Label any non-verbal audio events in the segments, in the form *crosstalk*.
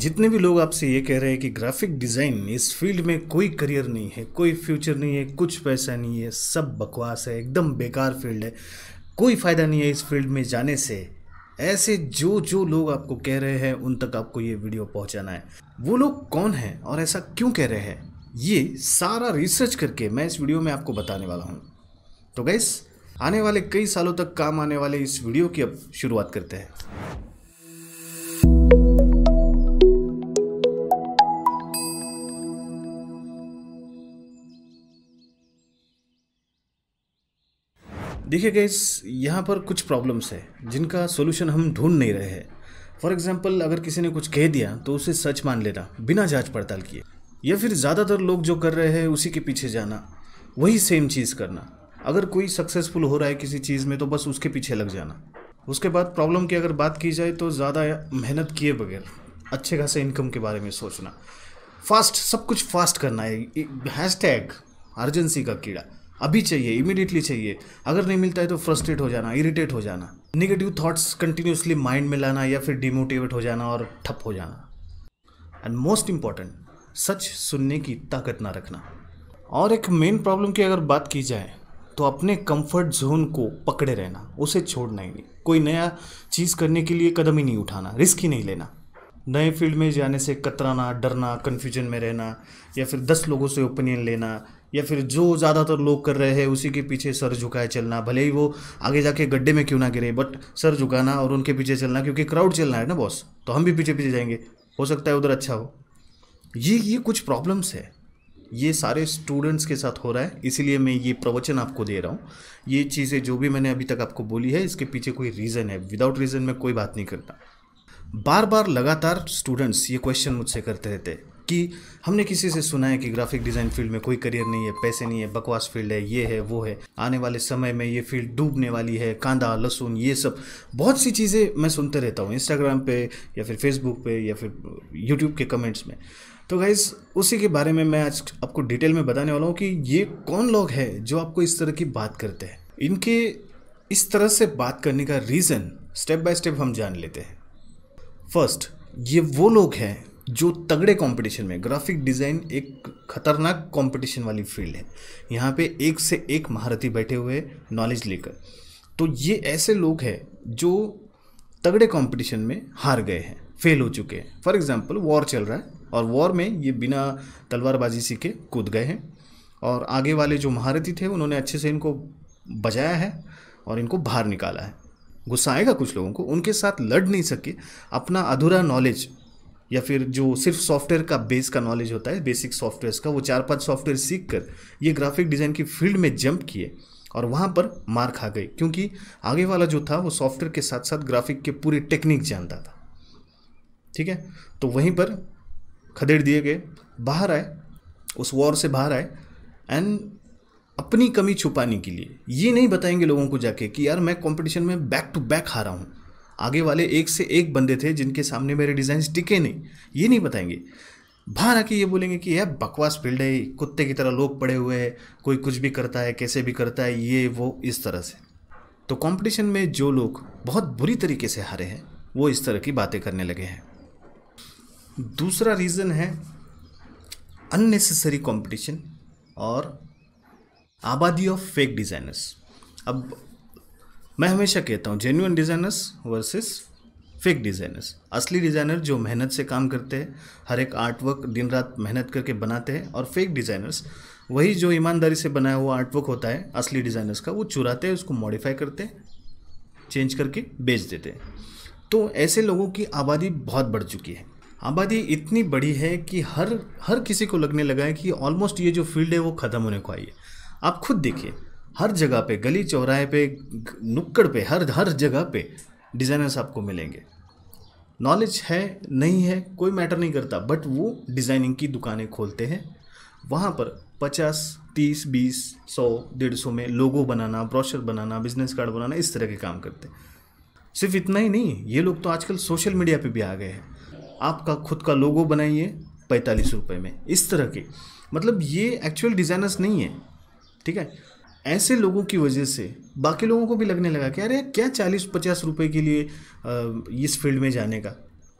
जितने भी लोग आपसे ये कह रहे हैं कि ग्राफिक डिज़ाइन इस फील्ड में कोई करियर नहीं है कोई फ्यूचर नहीं है कुछ पैसा नहीं है सब बकवास है एकदम बेकार फील्ड है कोई फ़ायदा नहीं है इस फील्ड में जाने से ऐसे जो जो लोग आपको कह रहे हैं उन तक आपको ये वीडियो पहुंचाना है वो लोग कौन हैं और ऐसा क्यों कह रहे हैं ये सारा रिसर्च करके मैं इस वीडियो में आपको बताने वाला हूँ तो गैस आने वाले कई सालों तक काम आने वाले इस वीडियो की अब शुरुआत करते हैं देखिए इस यहाँ पर कुछ प्रॉब्लम्स है जिनका सोल्यूशन हम ढूंढ नहीं रहे हैं फॉर एग्जाम्पल अगर किसी ने कुछ कह दिया तो उसे सच मान लेना बिना जांच पड़ताल किए या फिर ज़्यादातर लोग जो कर रहे हैं उसी के पीछे जाना वही सेम चीज़ करना अगर कोई सक्सेसफुल हो रहा है किसी चीज़ में तो बस उसके पीछे लग जाना उसके बाद प्रॉब्लम की अगर बात की जाए तो ज़्यादा मेहनत किए बगैर अच्छे खासे इनकम के बारे में सोचना फास्ट सब कुछ फास्ट करना है हैश टैग अर्जेंसी का कीड़ा अभी चाहिए इमिडिएटली चाहिए अगर नहीं मिलता है तो फ्रस्ट्रेट हो जाना इरिटेट हो जाना निगेटिव थाट्स कंटिन्यूसली माइंड में लाना या फिर डिमोटिवेट हो जाना और ठप हो जाना एंड मोस्ट इम्पॉर्टेंट सच सुनने की ताकत ना रखना और एक मेन प्रॉब्लम की अगर बात की जाए तो अपने कंफर्ट जोन को पकड़े रहना उसे छोड़ना ही नहीं कोई नया चीज़ करने के लिए कदम ही नहीं उठाना रिस्क ही नहीं लेना नए फील्ड में जाने से कतराना डरना कन्फ्यूजन में रहना या फिर दस लोगों से ओपिनियन लेना या फिर जो ज़्यादातर लोग कर रहे हैं उसी के पीछे सर झुकाए चलना भले ही वो आगे जाके गड्ढे में क्यों ना गिरे बट सर झुकाना और उनके पीछे चलना क्योंकि क्राउड चलना है ना बॉस तो हम भी पीछे पीछे जाएंगे हो सकता है उधर अच्छा हो ये ये कुछ प्रॉब्लम्स है ये सारे स्टूडेंट्स के साथ हो रहा है इसीलिए मैं ये प्रवचन आपको दे रहा हूँ ये चीज़ें जो भी मैंने अभी तक आपको बोली है इसके पीछे कोई रीज़न है विदाउट रीज़न मैं कोई बात नहीं करता बार बार लगातार स्टूडेंट्स ये क्वेश्चन मुझसे करते रहते हैं कि हमने किसी से सुना है कि ग्राफिक डिज़ाइन फील्ड में कोई करियर नहीं है पैसे नहीं है बकवास फील्ड है ये है वो है आने वाले समय में ये फील्ड डूबने वाली है कांदा लहसुन ये सब बहुत सी चीज़ें मैं सुनते रहता हूँ इंस्टाग्राम पे या फिर फेसबुक पे या फिर यूट्यूब के कमेंट्स में तो गाइज उसी के बारे में मैं आज आपको डिटेल में बताने वाला हूँ कि ये कौन लोग हैं जो आपको इस तरह की बात करते हैं इनके इस तरह से बात करने का रीज़न स्टेप बाय स्टेप हम जान लेते हैं फर्स्ट ये वो लोग हैं जो तगड़े कंपटीशन में ग्राफिक डिज़ाइन एक खतरनाक कंपटीशन वाली फील्ड है यहाँ पे एक से एक महारथी बैठे हुए नॉलेज लेकर तो ये ऐसे लोग हैं जो तगड़े कंपटीशन में हार गए हैं फेल हो चुके हैं फॉर एग्जाम्पल वॉर चल रहा है और वॉर में ये बिना तलवारबाजी सीखे कूद गए हैं और आगे वाले जो महारथी थे उन्होंने अच्छे से इनको बजाया है और इनको बाहर निकाला है गुस्सा आएगा कुछ लोगों को उनके साथ लड़ नहीं सके अपना अधूरा नॉलेज या फिर जो सिर्फ सॉफ्टवेयर का बेस का नॉलेज होता है बेसिक सॉफ्टवेयर का वो चार पांच सॉफ्टवेयर सीख कर ये ग्राफिक डिज़ाइन की फील्ड में जंप किए और वहाँ पर मार खा गए क्योंकि आगे वाला जो था वो सॉफ्टवेयर के साथ साथ ग्राफिक के पूरे टेक्निक जानता था ठीक है तो वहीं पर खदेड़ दिए गए बाहर आए उस वॉर से बाहर आए एंड अपनी कमी छुपाने के लिए ये नहीं बताएंगे लोगों को जाके कि यार मैं कंपटीशन में बैक टू बैक हारा हूँ आगे वाले एक से एक बंदे थे जिनके सामने मेरे डिज़ाइन टिके नहीं ये नहीं बताएंगे बाहर आके ये बोलेंगे कि यार बकवास फील्ड है कुत्ते की तरह लोग पड़े हुए हैं कोई कुछ भी करता है कैसे भी करता है ये वो इस तरह से तो कंपटीशन में जो लोग बहुत बुरी तरीके से हारे हैं वो इस तरह की बातें करने लगे हैं दूसरा रीज़न है अननेसेसरी कंपटीशन और आबादी ऑफ फेक डिज़ाइनर्स अब मैं हमेशा कहता हूँ genuine designers versus fake designers असली डिज़ाइनर जो मेहनत से काम करते हैं हर एक आर्टवर्क दिन रात मेहनत करके बनाते हैं और फेक डिज़ाइनर्स वही जो ईमानदारी से बनाया हुआ आर्टवर्क होता है असली डिज़ाइनर्स का वो चुराते हैं उसको मॉडिफाई करते हैं चेंज करके बेच देते हैं तो ऐसे लोगों की आबादी बहुत बढ़ चुकी है आबादी इतनी बड़ी है कि हर हर किसी को लगने लगा है कि ऑलमोस्ट ये जो फील्ड है वो ख़त्म होने को आई है आप खुद देखिए हर जगह पे गली चौराहे पे नुक्कड़ पे हर हर जगह पे डिज़ाइनर्स आपको मिलेंगे नॉलेज है नहीं है कोई मैटर नहीं करता बट वो डिज़ाइनिंग की दुकानें खोलते हैं वहाँ पर पचास तीस बीस सौ डेढ़ सौ में लोगो बनाना ब्रोशर बनाना बिजनेस कार्ड बनाना इस तरह के काम करते हैं सिर्फ इतना ही नहीं ये लोग तो आजकल सोशल मीडिया पे भी आ गए हैं आपका खुद का लोगो बनाइए पैंतालीस रुपये में इस तरह के मतलब ये एक्चुअल डिज़ाइनर्स नहीं है ठीक है ऐसे लोगों की वजह से बाकी लोगों को भी लगने लगा कि अरे क्या चालीस पचास रुपये के लिए इस फील्ड में जाने का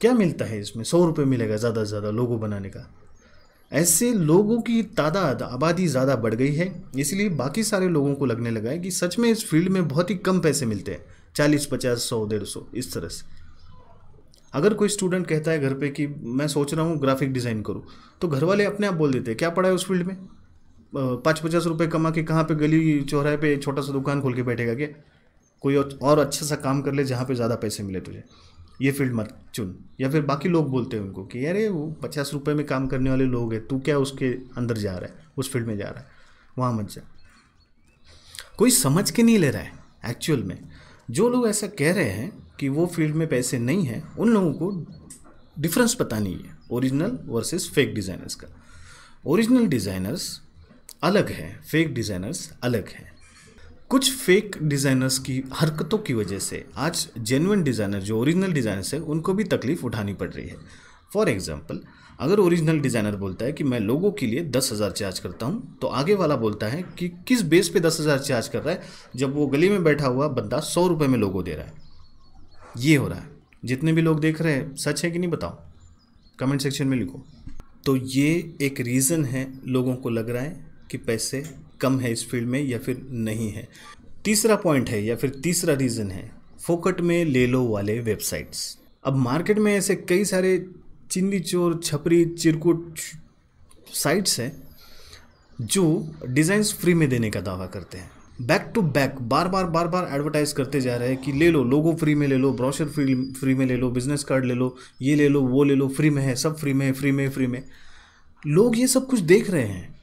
क्या मिलता है इसमें सौ रुपये मिलेगा ज़्यादा से ज़्यादा लोगों बनाने का ऐसे लोगों की तादाद आबादी ज़्यादा बढ़ गई है इसलिए बाकी सारे लोगों को लगने लगा है कि सच में इस फील्ड में बहुत ही कम पैसे मिलते हैं चालीस पचास सौ डेढ़ सौ इस तरह से अगर कोई स्टूडेंट कहता है घर पे कि मैं सोच रहा हूँ ग्राफिक डिज़ाइन करूँ तो घर वाले अपने आप बोल देते हैं क्या पढ़ा है उस फील्ड में पाँच पचास रुपये कमा के कहाँ पे गली चौराहे पे छोटा सा दुकान खोल के बैठेगा क्या कोई और अच्छा सा काम कर ले जहाँ पे ज़्यादा पैसे मिले तुझे ये फील्ड मत चुन या फिर बाकी लोग बोलते हैं उनको कि अरे वो पचास रुपये में काम करने वाले लोग हैं तू क्या उसके अंदर जा रहा है उस फील्ड में जा रहा है वहाँ मत जा कोई समझ के नहीं ले रहा है एक्चुअल में जो लोग ऐसा कह रहे हैं कि वो फील्ड में पैसे नहीं हैं उन लोगों को डिफरेंस पता नहीं है ओरिजिनल वर्सेस फेक डिज़ाइनर्स का ओरिजिनल डिज़ाइनर्स अलग हैं फेक डिज़ाइनर्स अलग हैं कुछ फेक डिज़ाइनर्स की हरकतों की वजह से आज जेनुअन डिज़ाइनर जो ओरिजिनल डिज़ाइनर्स है उनको भी तकलीफ उठानी पड़ रही है फॉर एग्जाम्पल अगर ओरिजिनल डिज़ाइनर बोलता है कि मैं लोगों के लिए दस हज़ार चार्ज करता हूँ तो आगे वाला बोलता है कि किस बेस पे दस हज़ार चार्ज कर रहा है जब वो गली में बैठा हुआ बंदा सौ रुपये में लोगों दे रहा है ये हो रहा है जितने भी लोग देख रहे हैं सच है कि नहीं बताओ कमेंट सेक्शन में लिखो तो ये एक रीज़न है लोगों को लग रहा है कि पैसे कम है इस फील्ड में या फिर नहीं है तीसरा पॉइंट है या फिर तीसरा रीज़न है फोकट में ले लो वाले वेबसाइट्स अब मार्केट में ऐसे कई सारे चिंदी चोर छपरी चिरकुट साइट्स हैं जो डिज़ाइंस फ्री में देने का दावा करते हैं बैक टू बैक बार बार बार बार एडवर्टाइज करते जा रहे हैं कि ले लो लोगो फ्री में ले लो ब्रोशर फ्री फ्री में ले लो बिजनेस कार्ड ले लो ये ले लो वो ले लो फ्री में है सब फ्री में है फ्री में फ्री में लोग ये सब कुछ देख रहे हैं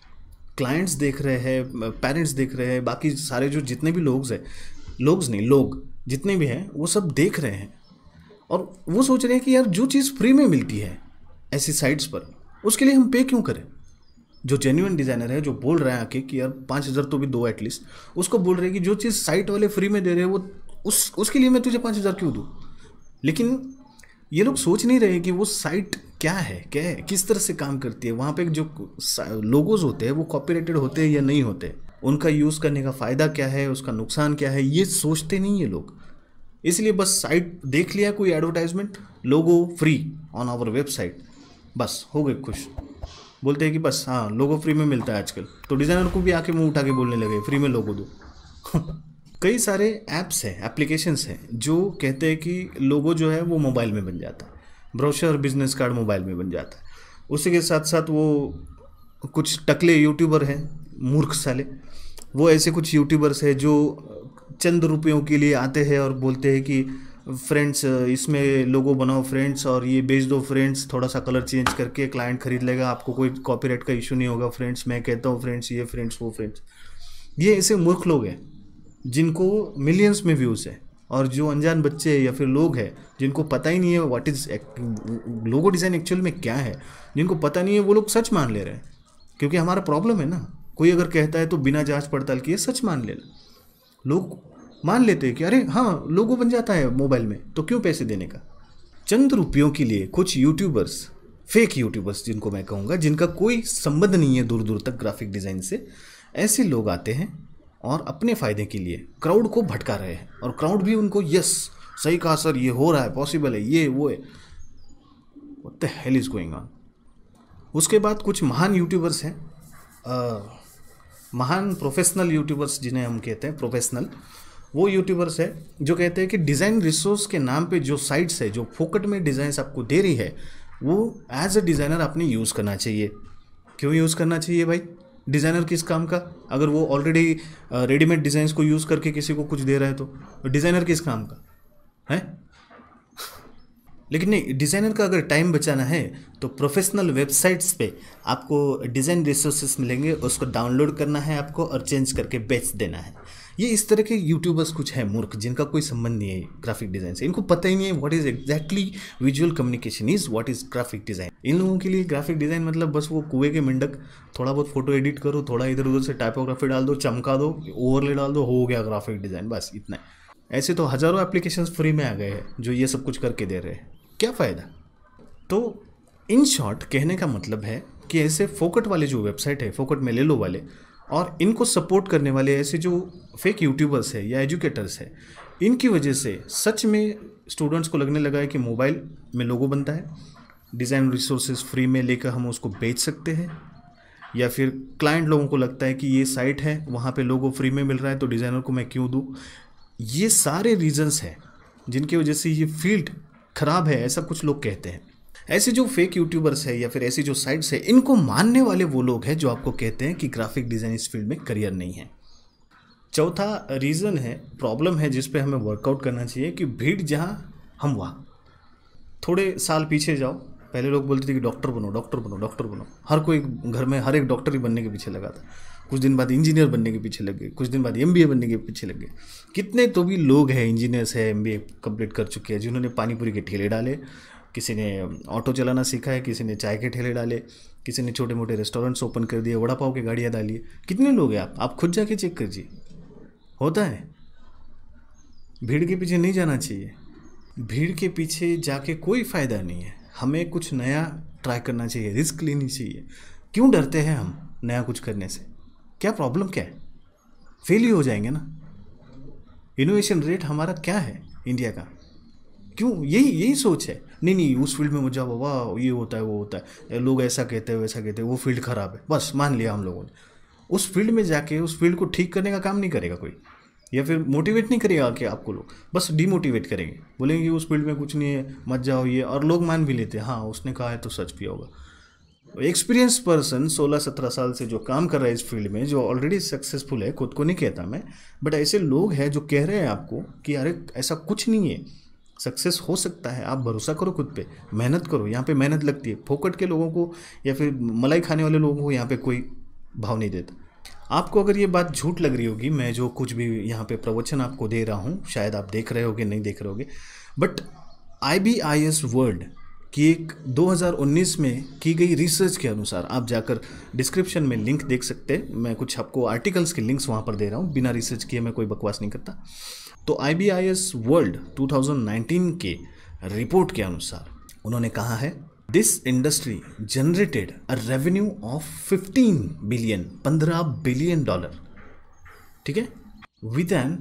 क्लाइंट्स देख रहे हैं पेरेंट्स देख रहे हैं बाकी सारे जो जितने भी लोग हैं लोग नहीं लोग जितने भी हैं वो सब देख रहे हैं और वो सोच रहे हैं कि यार जो चीज़ फ्री में मिलती है ऐसी साइट्स पर उसके लिए हम पे क्यों करें जो जेन्यून डिज़ाइनर है जो बोल रहे हैं आके कि यार पाँच हज़ार तो भी दो एटलीस्ट उसको बोल रहे हैं कि जो चीज़ साइट वाले फ्री में दे रहे हैं वो उस उसके लिए मैं तुझे पाँच हज़ार क्यों दूँ लेकिन ये लोग सोच नहीं रहे कि वो साइट क्या है क्या है किस तरह से काम करती है वहाँ पे जो लोगोज होते हैं वो कॉपीराइटेड होते हैं या नहीं होते उनका यूज़ करने का फ़ायदा क्या है उसका नुकसान क्या है ये सोचते नहीं है लोग इसलिए बस साइट देख लिया कोई advertisement logo free on our website बस हो गए खुश बोलते हैं कि बस हाँ लोगो फ्री में मिलता है आजकल तो डिज़ाइनर को भी आके मुंह उठा के बोलने लगे फ्री में लोगो दो *laughs* कई सारे ऐप्स हैं एप्लीकेशंस हैं जो कहते हैं कि लोगो जो है वो मोबाइल में बन जाता है ब्रोशर बिजनेस कार्ड मोबाइल में बन जाता है उसी के साथ साथ वो कुछ टकले यूट्यूबर हैं मूर्ख साले वो ऐसे कुछ यूट्यूबर्स हैं जो चंद रुपयों के लिए आते हैं और बोलते हैं कि फ्रेंड्स इसमें लोगो बनाओ फ्रेंड्स और ये बेच दो फ्रेंड्स थोड़ा सा कलर चेंज करके क्लाइंट खरीद लेगा आपको कोई कॉपीराइट का इशू नहीं होगा फ्रेंड्स मैं कहता हूँ फ्रेंड्स ये फ्रेंड्स वो फ्रेंड्स ये ऐसे मूर्ख लोग हैं जिनको मिलियंस में व्यूज़ है और जो अनजान बच्चे या फिर लोग हैं जिनको पता ही नहीं है what is logo design actual में क्या है जिनको पता नहीं है वो लोग सच मान ले रहे हैं क्योंकि हमारा प्रॉब्लम है ना कोई अगर कहता है तो बिना जांच पड़ताल किए सच मान ले लोग मान लेते हैं कि अरे हाँ लोगो बन जाता है मोबाइल में तो क्यों पैसे देने का चंद रुपयों के लिए कुछ यूट्यूबर्स फेक यूट्यूबर्स जिनको मैं कहूँगा जिनका कोई संबंध नहीं है दूर दूर तक ग्राफिक डिज़ाइन से ऐसे लोग आते हैं और अपने फ़ायदे के लिए क्राउड को भटका रहे हैं और क्राउड भी उनको यस सही कहा सर ये हो रहा है पॉसिबल है ये वो है what the hell is going on उसके बाद कुछ महान यूट्यूबर्स हैं महान प्रोफेशनल यूट्यूबर्स जिन्हें हम कहते हैं प्रोफेशनल वो यूट्यूबर्स है जो कहते हैं कि डिज़ाइन रिसोर्स के नाम पे जो साइट्स है जो फोकट में डिज़ाइंस आपको दे रही है वो एज अ डिज़ाइनर आपने यूज़ करना चाहिए क्यों यूज़ करना चाहिए भाई डिज़ाइनर किस काम का अगर वो ऑलरेडी रेडीमेड डिज़ाइंस को यूज़ करके किसी को कुछ दे रहा है तो डिज़ाइनर किस काम का है लेकिन नहीं डिज़ाइनर का अगर टाइम बचाना है तो प्रोफेशनल वेबसाइट्स पे आपको डिज़ाइन रिसोर्सेस मिलेंगे उसको डाउनलोड करना है आपको और चेंज करके बेच देना है ये इस तरह के यूट्यूबर्स कुछ है मूर्ख जिनका कोई संबंध नहीं है ग्राफिक डिज़ाइन से इनको पता ही नहीं है what is exactly visual communication is what is graphic design इन लोगों के लिए ग्राफिक डिज़ाइन मतलब बस वो कुएं के मंडक थोड़ा बहुत फोटो एडिट करो थोड़ा इधर उधर से टाइपोग्राफी डाल दो चमका दो ओवरले डाल दो हो गया ग्राफिक डिज़ाइन बस इतना ऐसे तो हज़ारों एप्लीकेशंस फ्री में आ गए हैं जो ये सब कुछ करके दे रहे हैं क्या फ़ायदा तो इन शॉर्ट कहने का मतलब है कि ऐसे फोकट वाले जो वेबसाइट है फोकट में ले लो वाले और इनको सपोर्ट करने वाले ऐसे जो फेक यूट्यूबर्स है या एजुकेटर्स है इनकी वजह से सच में स्टूडेंट्स को लगने लगा है कि मोबाइल में लोगो बनता है डिज़ाइन रिसोर्सेज फ्री में लेकर हम उसको बेच सकते हैं या फिर क्लाइंट लोगों को लगता है कि ये साइट है वहाँ पे लोगों फ्री में मिल रहा है तो डिज़ाइनर को मैं क्यों दूँ ये सारे रीजंस हैं जिनकी वजह से ये फील्ड खराब है ऐसा कुछ लोग कहते हैं ऐसे जो फेक यूट्यूबर्स है या फिर ऐसी जो साइट्स है इनको मानने वाले वो लोग हैं जो आपको कहते हैं कि ग्राफिक डिज़ाइन इस फील्ड में करियर नहीं है चौथा रीज़न है प्रॉब्लम है जिस पर हमें वर्कआउट करना चाहिए कि भीड़ जहाँ हम वहाँ थोड़े साल पीछे जाओ पहले लोग बोलते थे कि डॉक्टर बनो डॉक्टर बनो डॉक्टर बनो हर कोई घर में हर एक डॉक्टर ही बनने के पीछे लगा था कुछ दिन बाद इंजीनियर बनने के पीछे लग गए कुछ दिन बाद एम बनने के पीछे लग गए कितने तो भी लोग हैं इंजीनियर्स हैं एम बी कंप्लीट कर चुके हैं जिन्होंने पानीपुरी के ठेले डाले किसी ने ऑटो चलाना सीखा है किसी ने चाय के ठेले डाले किसी ने छोटे मोटे रेस्टोरेंट्स ओपन कर दिए वड़ा पाव की गाड़ियाँ डाली कितने लोग हैं आप आप खुद जाके चेक कीजिए होता है भीड़ के पीछे नहीं जाना चाहिए भीड़ के पीछे जाके कोई फ़ायदा नहीं है हमें कुछ नया ट्राई करना चाहिए रिस्क लेनी चाहिए क्यों डरते हैं हम नया कुछ करने से क्या प्रॉब्लम क्या है फेल ही हो जाएंगे ना इनोवेशन रेट हमारा क्या है इंडिया का क्यों यही यही सोच है नहीं नहीं उस फील्ड में मुझे वाह ये होता है वो होता है लोग ऐसा कहते हैं वैसा कहते हैं वो फील्ड ख़राब है बस मान लिया हम लोगों ने उस फील्ड में जाके उस फील्ड को ठीक करने का काम नहीं करेगा कोई या फिर मोटिवेट नहीं करेगा कि आपको लोग बस डीमोटिवेट करेंगे बोलेंगे उस फील्ड में कुछ नहीं है मत जाओ ये और लोग मान भी लेते हैं हाँ उसने कहा है तो सच भी होगा एक्सपीरियंस पर्सन 16-17 साल से जो काम कर रहा है इस फील्ड में जो ऑलरेडी सक्सेसफुल है खुद को नहीं कहता मैं बट ऐसे लोग हैं जो कह रहे हैं आपको कि अरे ऐसा कुछ नहीं है सक्सेस हो सकता है आप भरोसा करो खुद पे मेहनत करो यहाँ पे मेहनत लगती है फोकट के लोगों को या फिर मलाई खाने वाले लोगों को यहाँ पे कोई भाव नहीं देता आपको अगर ये बात झूठ लग रही होगी मैं जो कुछ भी यहाँ पे प्रवचन आपको दे रहा हूँ शायद आप देख रहे होगे नहीं देख रहे होगे but I B I S World कि एक 2019 में की गई रिसर्च के अनुसार आप जाकर डिस्क्रिप्शन में लिंक देख सकते हैं मैं कुछ आपको आर्टिकल्स के लिंक्स वहाँ पर दे रहा हूँ बिना रिसर्च किए मैं कोई बकवास नहीं करता तो आई वर्ल्ड 2019 के रिपोर्ट के अनुसार उन्होंने कहा है this industry generated a revenue of 15 billion 15 billion dollar ठीक है with an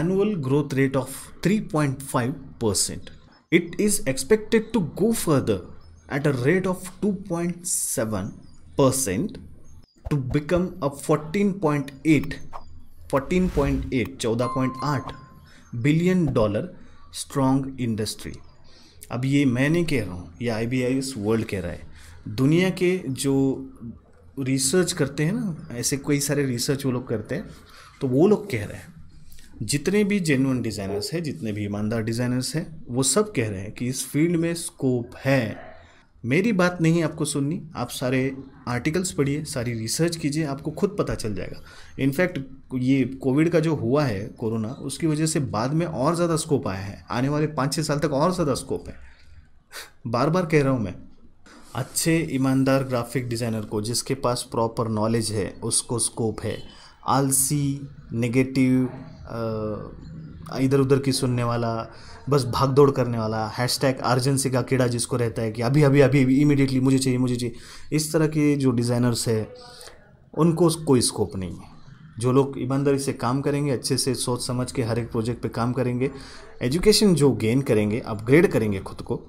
annual growth rate of 3.5 percent it is expected to go further at a rate of 2.7% to become a 14.8 14.8 आठ billion dollar strong industry अब ये मैं नहीं कह रहा हूँ ये आई बी आई इस वर्ल्ड कह रहा है दुनिया के जो रिसर्च करते हैं ना ऐसे कई सारे रिसर्च वो लोग करते हैं तो वो लोग कह रहे हैं जितने भी जेनुअन डिज़ाइनर्स हैं जितने भी ईमानदार डिज़ाइनर्स हैं वो सब कह रहे हैं कि इस फील्ड में स्कोप है मेरी बात नहीं आपको सुननी आप सारे आर्टिकल्स पढ़िए सारी रिसर्च कीजिए आपको खुद पता चल जाएगा इनफैक्ट ये कोविड का जो हुआ है कोरोना उसकी वजह से बाद में और ज़्यादा स्कोप आया है आने वाले पाँच छः साल तक और ज़्यादा स्कोप है बार बार कह रहा हूँ मैं अच्छे ईमानदार ग्राफिक डिज़ाइनर को जिसके पास प्रॉपर नॉलेज है उसको स्कोप है आलसी नेगेटिव इधर उधर की सुनने वाला बस भाग दौड़ करने वाला हैश टैग अर्जेंसी का कीड़ा जिसको रहता है कि अभी अभी अभी इमिडिएटली मुझे चाहिए मुझे चाहिए इस तरह के जो डिज़ाइनर्स है उनको कोई स्कोप नहीं है जो लोग ईमानदारी से काम करेंगे अच्छे से सोच समझ के हर एक प्रोजेक्ट पे काम करेंगे एजुकेशन जो गेन करेंगे अपग्रेड करेंगे खुद को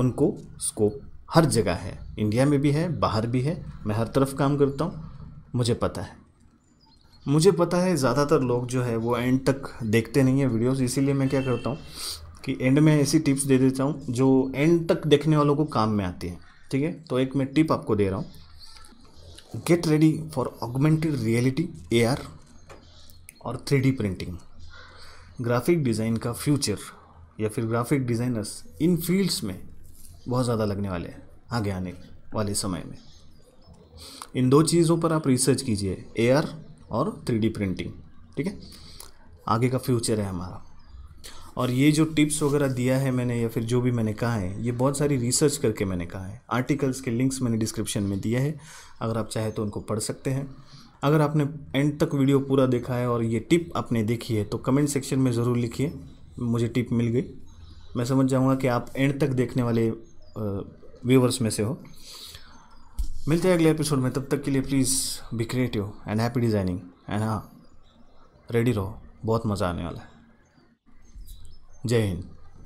उनको स्कोप हर जगह है इंडिया में भी है बाहर भी है मैं हर तरफ काम करता हूँ मुझे पता है मुझे पता है ज़्यादातर लोग जो है वो एंड तक देखते नहीं है वीडियोस इसीलिए मैं क्या करता हूँ कि एंड में ऐसी टिप्स दे देता हूँ जो एंड तक देखने वालों को काम में आती है ठीक है तो एक मैं टिप आपको दे रहा हूँ get ready for augmented reality ए और थ्री प्रिंटिंग ग्राफिक डिज़ाइन का फ्यूचर या फिर ग्राफिक डिज़ाइनर्स इन फील्ड्स में बहुत ज़्यादा लगने वाले हैं आगे आने वाले समय में इन दो चीज़ों पर आप रिसर्च कीजिए ए और थ्री प्रिंटिंग ठीक है आगे का फ्यूचर है हमारा और ये जो टिप्स वगैरह दिया है मैंने या फिर जो भी मैंने कहा है ये बहुत सारी रिसर्च करके मैंने कहा है आर्टिकल्स के लिंक्स मैंने डिस्क्रिप्शन में दिया है अगर आप चाहे तो उनको पढ़ सकते हैं अगर आपने एंड तक वीडियो पूरा देखा है और ये टिप आपने देखी है तो कमेंट सेक्शन में ज़रूर लिखिए मुझे टिप मिल गई मैं समझ जाऊँगा कि आप एंड तक देखने वाले व्यूवर्स में से हो मिलते हैं अगले एपिसोड में तब तक के लिए please be creative and happy designing and हाँ रेडी रहो बहुत मज़ा आने वाला है जय हिंद